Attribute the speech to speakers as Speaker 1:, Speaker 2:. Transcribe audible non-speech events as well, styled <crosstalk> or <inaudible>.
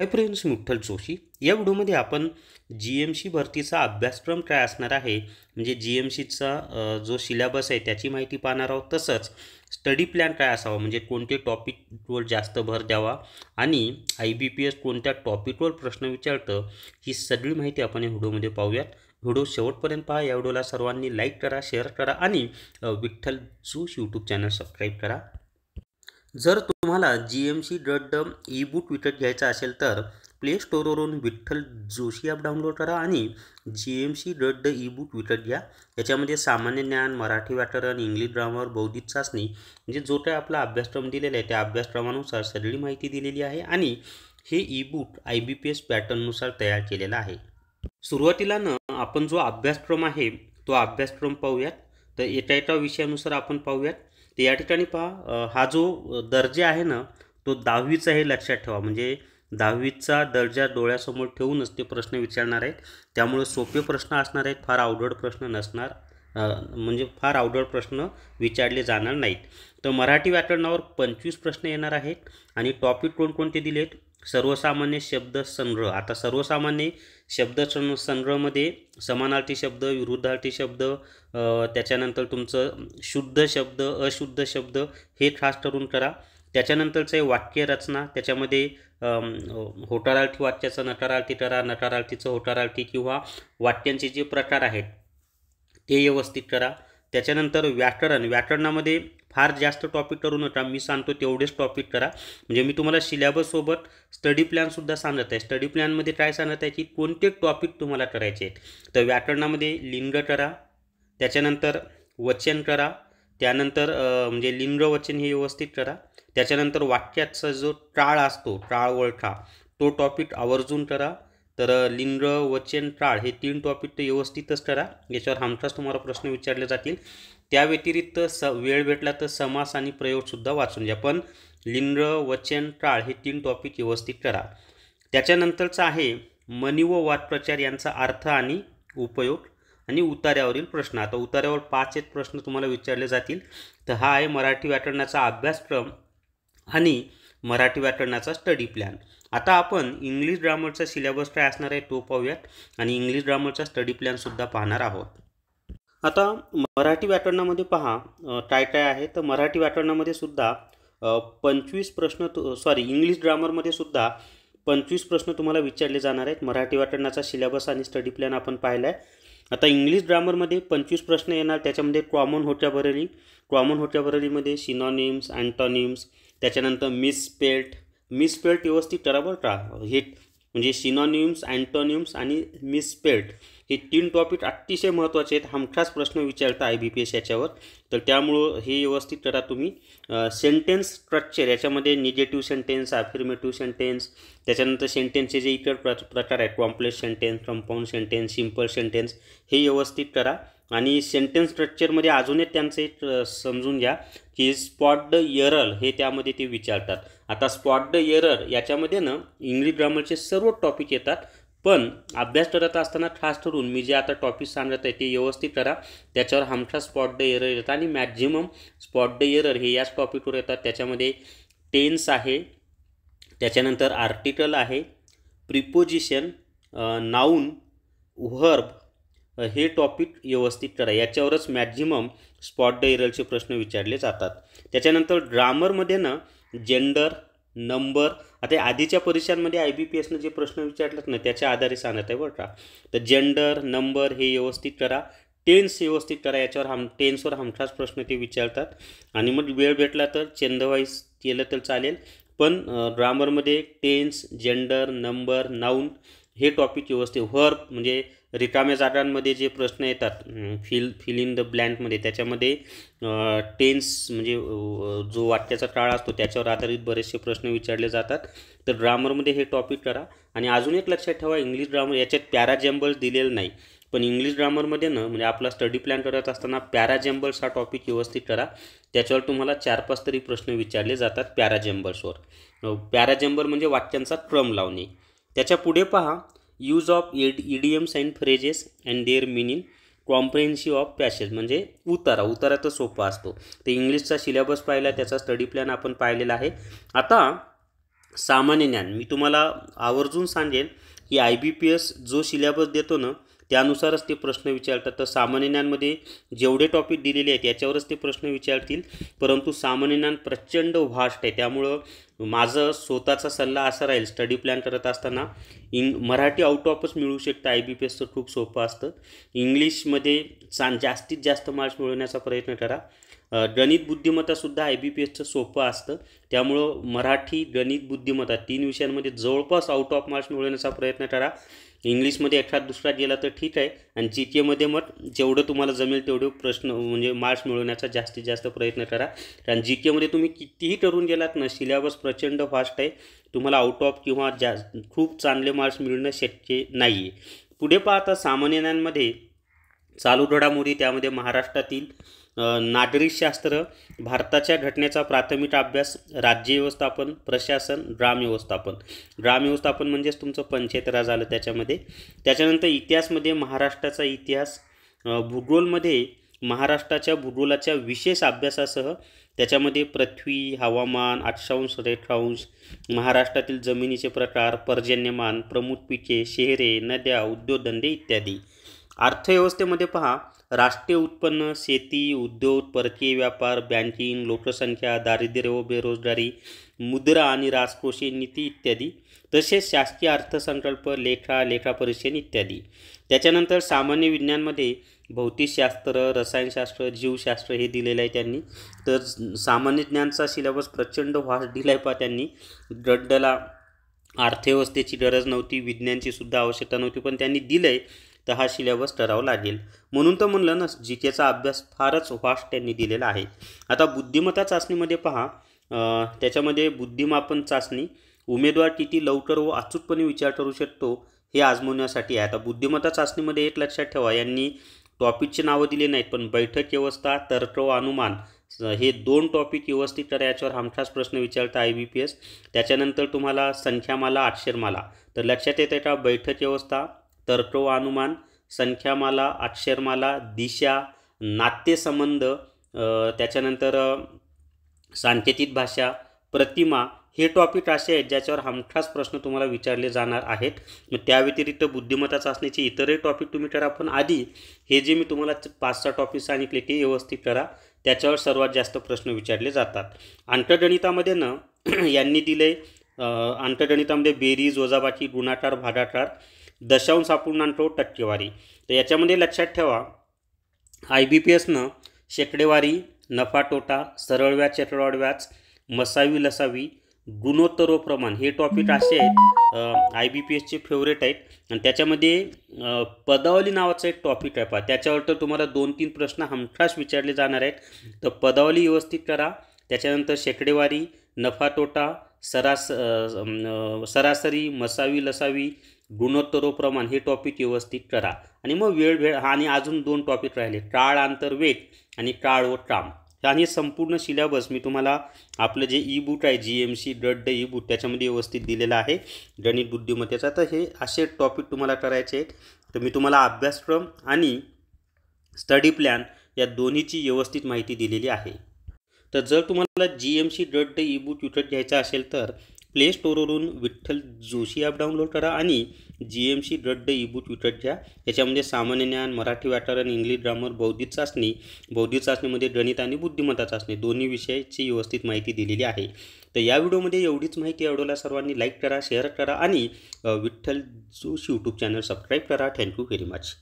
Speaker 1: hi friends मुठ्ठल Joshi या व्हिडिओमध्ये आपण जी एम सी भरतीचा अभ्यासक्रम काय असणार आहे म्हणजे जी एम सीचा जो सिलेबस आहे त्याची माहिती पाहणार आहोत तसंच स्टडी प्लॅन काय असावा म्हणजे कोणते टॉपिकवर जास्त भर द्यावा आणि आय बी पी एस कोणत्या टॉपिकवर प्रश्न विचारतं ही सगळी माहिती आपण या व्हिडिओमध्ये पाहूयात व्हिडिओ शेवटपर्यंत पहा या व्हिडिओला सर्वांनी लाईक करा शेअर करा आणि विठ्ठल जोश यूट्यूब चॅनल सबस्क्राईब करा जर तुम्हाला जी एम सी डट डम ई बुक विकत घ्यायचा असेल तर प्ले स्टोरवरून विठ्ठल जोशी ॲप डाउनलोड करा आणि G M C dot the ebook विकत घ्या याच्यामध्ये सामान्य ज्ञान मराठी व्याकरण इंग्लिश ग्रामर बौद्धिक चाचणी म्हणजे जो काही आपला अभ्यासक्रम दिलेला आहे त्या अभ्यासक्रमानुसार सगळी माहिती दिलेली आहे आणि हे ebook I B P S पॅटर्ननुसार तयार केलेलं आहे सुरुवातीला ना आपण जो अभ्यासक्रम आहे तो अभ्यासक्रम पाहूयात तर एका एका विषयानुसार आपण पाहूयात तर या ठिकाणी पहा हा जो दर्जा आहे ना तो दहावीचा हे लक्षात ठेवा म्हणजे दहावीचा दर्जा डोळ्यासमोर ठेवूनच ते प्रश्न विचारणार आहेत त्यामुळे सोपे प्रश्न असणार आहेत फार अवघड प्रश्न नसणार म्हणजे फार अवघड प्रश्न विचारले जाणार नाहीत तर मराठी व्याकरणावर पंचवीस प्रश्न येणार आहेत आणि टॉपिक कोणकोणते दिलेत सर्वसामान्य शब्द संग्रह आता सर्वसामान्य शब्द संग्रहमध्ये समानार्थी शब्द विरुद्धार्थी शब्द त्याच्यानंतर तुमचं शुद्ध शब्द अशुद्ध शब्द हे खास ठरून करा त्याच्यानंतरचं आहे वाक्यरचना त्याच्यामध्ये होटारार्थी वाक्याचं नकारार्थी करा नकारार्थीचं होटारार्थी किंवा वाक्यांचे जे प्रकार आहेत ते व्यवस्थित करा त्याच्यानंतर व्याकरण व्याकरणामध्ये फार जास्त टॉपिक करू नका मी सांगतो तेवढेच टॉपिक करा म्हणजे मी तुम्हाला सिलेबससोबत स्टडी प्लॅनसुद्धा सांगत आहे स्टडी प्लॅनमध्ये काय सांगत आहे की कोणते टॉपिक तुम्हाला करायचे आहेत तर व्याकरणामध्ये लिंग करा त्याच्यानंतर वचन करा त्यानंतर म्हणजे लिंग वचन हे व्यवस्थित करा त्याच्यानंतर वाक्याचा जो टाळ असतो टाळ ओळखा तो टॉपिक आवर्जून करा तर लिंग वचन टाळ हे तीन टॉपिक तर व्यवस्थितच करा याच्यावर हमखास तुम्हाला प्रश्न विचारले जातील त्या व्यतिरिक्त स वेळ भेटला तर समास आणि प्रयोगसुद्धा वाचून घ्या पण लिंग वचन टाळ हे तीन टॉपिक व्यवस्थित करा त्याच्यानंतरचा आहे मनी व वादप्रचार यांचा अर्थ आणि उपयोग आणि उतार्यावरील प्रश्न आता उतार्यावर पाच एक प्रश्न तुम्हाला विचारले जातील तर हा आहे मराठी व्याकरणाचा अभ्यासक्रम आणि मराठी व्याकरणाचा स्टडी प्लॅन आता आपण इंग्लिश ग्रामरचा सिलेबस काय असणार आहे तो पाहूयात आणि इंग्लिश ग्रामरचा स्टडी प्लॅनसुद्धा पाहणार आहोत आता मराठी व्याकरणामध्ये पहा काय काय आहे तर मराठी व्याकरणामध्ये सुद्धा पंचवीस प्रश्न सॉरी इंग्लिश ग्रामरमध्ये सुद्धा पंचवीस प्रश्न तुम्हाला विचारले जाणार आहेत मराठी व्याकरणाचा सिलेबस आणि स्टडी प्लॅन आपण पाहिला आहे आता इंग्लिश ग्रामरमध्ये पंचवीस प्रश्न येणार त्याच्यामध्ये कॉमन होट्याबरेली कॉमन होट्याबरेलीमध्ये सिनॉनिम्स अँटॉनिम्स त्याच्यानंतर मिसपेल्ट मिसपेल्ट व्यवस्थित ठरा बरं का हे म्हणजे सिनॉनिम्स अँटॉनिम्स आणि मिसपेल्ट हे तीन टॉपिक अतिशय महत्त्वाचे आहेत हमखास प्रश्न विचारता आय बी पी एस याच्यावर तर त्यामुळं हे व्यवस्थित करा तुम्ही सेंटेन्स स्ट्रक्चर याच्यामध्ये निगेटिव्ह सेंटेन्स अफिर्मेटिव्ह सेंटेन्स त्याच्यानंतर सेंटेन्सचे जे इतर प्र प्रकार आहेत complex sentence compound sentence simple sentence हे व्यवस्थित करा आणि सेंटेन्स स्ट्रक्चरमध्ये अजून एक त्यांचं एक समजून घ्या की स्पॉट द एरर हे त्यामध्ये ते विचारतात आता स्पॉट द एरर याच्यामध्ये ना इंग्लिश ग्रामरचे सर्व टॉपिक येतात पण अभ्यास करत असताना खास ठरून मी जे आता टॉपिक सांगत आहे ते व्यवस्थित करा त्याच्यावर हमखास स्पॉट डे एरर येतात आणि मॅक्झिमम स्पॉट डे एरर हे याच टॉपिकवर येतात त्याच्यामध्ये टेन्स आहे त्याच्यानंतर आर्टिकल आहे प्रिपोजिशन नाऊन व्हर्ब हे टॉपिक व्यवस्थित करा याच्यावरच मॅक्झिमम स्पॉट डे एररचे प्रश्न विचारले जातात त्याच्यानंतर ग्रामरमध्ये ना जेंडर नंबर आता आधीच्या परीक्षांमध्ये आय बी पी एसनं जे प्रश्न विचारलेत ना त्याच्या आधारे सांगत आहे बरं तर जेंडर नंबर हे व्यवस्थित करा टेन्स व्यवस्थित करा याच्यावर हम टेन्सवर हमखास प्रश्न ते विचारतात आणि मग वेळ भेटला तर चेंदवाईज केलं तर चालेल पण ग्रामरमध्ये टेन्स जेंडर नंबर नाऊन हे टॉपिक व्यवस्थित व्हर म्हणजे रिकाम्या जागांमध्ये जे प्रश्न येतात फिल फिल इन द ब्लँकमध्ये त्याच्यामध्ये टेन्स म्हणजे जो वाक्याचा काळ असतो त्याच्यावर आधारित बरेचसे प्रश्न विचारले जातात तर ग्रामरमध्ये हे टॉपिक करा आणि अजून एक लक्षात ठेवा इंग्लिश ग्रामर याच्यात पॅराजेंबल्स दिलेलं नाही पण इंग्लिश ग्रामरमध्ये ना म्हणजे आपला स्टडी प्लॅन करत असताना पॅराजेंबल्स हा टॉपिक व्यवस्थित करा त्याच्यावर तुम्हाला चार पाच तरी प्रश्न विचारले जातात पॅराजेंबल्सवर पॅराजेम्बल म्हणजे वाक्यांचा क्रम लावणे त्याच्या पुढे पहा use of idioms and phrases and their meaning comprehensive of passage म्हणजे उतारा उतारा तर सोपा असतो ते इंग्लिशचा सिलेबस पाहिला त्याचा स्टडी प्लॅन आपण पाहिलेला आहे आता सामान्य ज्ञान मी तुम्हाला आवर्जून सांगेल की आय बी पी एस जो सिलेबस देतो ना त्यानुसारच ते प्रश्न विचारतात तर सामान्य ज्ञानमध्ये जेवढे टॉपिक दिलेले आहेत याच्यावरच ते प्रश्न विचारतील परंतु सामान्य ज्ञान प्रचंड व्हास्ट आहे त्यामुळं माझं स्वतःचा सल्ला असा राहील स्टडी प्लॅन करत असताना इंग मराठी आउट ऑफच मिळू शकतं आय बी पी एसचं खूप सोपं असतं इंग्लिशमध्ये चां जास्तीत जास्त मार्क्स मिळवण्याचा प्रयत्न करा गणित बुद्धिमत्तासुद्धा आय बी पी एसचं सोपं असतं त्यामुळं मराठी गणित बुद्धिमत्ता तीन विषयांमध्ये जवळपास आउट ऑफ मार्क्स मिळवण्याचा प्रयत्न करा इंग्लिशमध्ये एखाद्यात दुसरा गेला तर ठीक आहे आणि जी केमध्ये मग जेवढं तुम्हाला जमेल तेवढे प्रश्न म्हणजे मार्क्स मिळवण्याचा जास्तीत जास्त प्रयत्न करा कारण जी केमध्ये तुम्ही कितीही करून गेलात ना सिलेबस प्रचंड फास्ट आहे तुम्हाला आउट ऑफ किंवा जा खूप चांगले मार्क्स मिळणं शक्य नाही आहे पुढे पाहता सामान्यांमध्ये चालू घडामोडी त्यामध्ये महाराष्ट्रातील नागरिकशास्त्र भारताच्या घटनेचा प्राथमिक अभ्यास राज्य व्यवस्थापन प्रशासन ग्राम व्यवस्थापन ग्राम व्यवस्थापन म्हणजेच तुमचं पंचायत राज आलं त्याच्यामध्ये त्याच्यानंतर इतिहासमध्ये महाराष्ट्राचा इतिहास भूगोलमध्ये महाराष्ट्राच्या भूगोलाच्या विशेष अभ्यासासह त्याच्यामध्ये पृथ्वी हवामान अक्षांश रेखांश महाराष्ट्रातील जमिनीचे प्रकार पर्जन्यमान प्रमुख पिके शहरे नद्या उद्योगधंदे इत्यादी अर्थव्यवस्थेमध्ये पहा राष्ट्रीय उत्पन्न शेती उद्योग परकीय व्यापार बँकिंग लोकसंख्या दारिद्र्य व बेरोजगारी मुद्रा आणि राजकोषीय नीती इत्यादी तसेच शासकीय अर्थसंकल्प लेखा लेखापरीक्षण इत्यादी त्याच्यानंतर सामान्य विज्ञानमध्ये भौतिकशास्त्र रसायनशास्त्र जीवशास्त्र हे दिलेलं आहे त्यांनी तर सामान्य ज्ञानचा सिलेबस प्रचंड व्हास दिला आहे पहा त्यांनी गड्डला अर्थव्यवस्थेची गरज नव्हती विज्ञानाची सुद्धा आवश्यकता नव्हती पण त्यांनी दिलं आहे तर हा सिलेबस ठरावा लागेल म्हणून तर म्हणलं ना जी केचा अभ्यास फारच वास्ट त्यांनी दिलेला आहे आता बुद्धिमत्ता चाचणीमध्ये पहा त्याच्यामध्ये बुद्धिमापन चाचणी उमेदवार किती लवकर व अचूकपणे विचार करू शकतो हे आजमवण्यासाठी आहे आता बुद्धिमत्ता चाचणीमध्ये एक लक्षात ठेवा यांनी टॉपिकची नावं दिले नाहीत पण बैठक व्यवस्था तर्क व अनुमान हे दोन टॉपिक व्यवस्थित करा याच्यावर हमखास प्रश्न विचारता आय बी पी एस त्याच्यानंतर तुम्हाला संख्यामाला अक्षरमाला तर लक्षात येतं का बैठक व्यवस्था तर्कवानुमान संख्यामाला अक्षरमाला दिशा नात्यसंबंध त्याच्यानंतर सांकेतिक भाषा प्रतिमा हे टॉपिक असे आहेत ज्याच्यावर हमखास प्रश्न तुम्हाला विचारले जाणार आहेत मग त्या व्यतिरिक्त बुद्धिमत्ता चाचणीचे इतरही टॉपिक तुम्ही करा पण आधी हे जे मी तुम्हाला पाच सहा टॉपिक सांगितले ते व्यवस्थित करा त्याच्यावर सर्वात जास्त प्रश्न विचारले जातात अंकगणितामध्ये ना <clears throat> यांनी दिले अंकगणितामध्ये बेरीज वजाबाकी गुणाकार भागाकार दशांश आपण आणतो टक्केवारी तर याच्यामध्ये लक्षात ठेवा आय बी पी एसनं शेकडेवारी नफा तोटा सरळ व्याज चक्रवाढ व्याज मसावी लसावी प्रमाण हे टॉपिक असे आहेत आय बी पी एसचे फेवरेट आहेत आणि त्याच्यामध्ये पदावली नावाचं एक टॉपिक आहे पहा त्याच्यावर तर तुम्हाला दोन तीन प्रश्न हमखास विचारले जाणार आहेत तर पदावली व्यवस्थित करा त्याच्यानंतर शेकडेवारी नफा तोटा सरास सरासरी मसावी लसावी गुणोत्तरोप्रमाण हे टॉपिक व्यवस्थित करा आणि मग वेळ वेळ हा आणि अजून दोन टॉपिक राहिले काळ आंतर वेट आणि काळ व टाम आणि संपूर्ण सिलेबस मी तुम्हाला आपलं जे ई बुक आहे G M C dot ebook त्याच्यामध्ये व्यवस्थित दिलेलं आहे गणित बुद्धिमत्तेचा तर हे असे टॉपिक तुम्हाला करायचे आहेत तर मी तुम्हाला अभ्यासक्रम आणि स्टडी प्लॅन या दोन्हीची व्यवस्थित माहिती दिलेली आहे तर जर तुम्हाला G M C dot the ebook tutor घ्यायचा असेल तर प्ले स्टोरवरून विठ्ठल जोशी ॲप डाउनलोड करा आणि G M C dot the book tutor घ्या याच्यामध्ये सामान्य ज्ञान मराठी व्याकरण इंग्लिश ग्रामर बौद्धिक चाचणी बौद्धिक चाचणीमध्ये गणित आणि बुद्धिमत्ता चाचणी दोन्ही विषयाची व्यवस्थित माहिती दिलेली आहे तर या व्हिडिओमध्ये एवढीच माहिती आवडवला सर्वांनी लाईक करा शेअर करा आणि Vitthal Joshi YouTube channel subscribe करा थँक्यू व्हेरी मच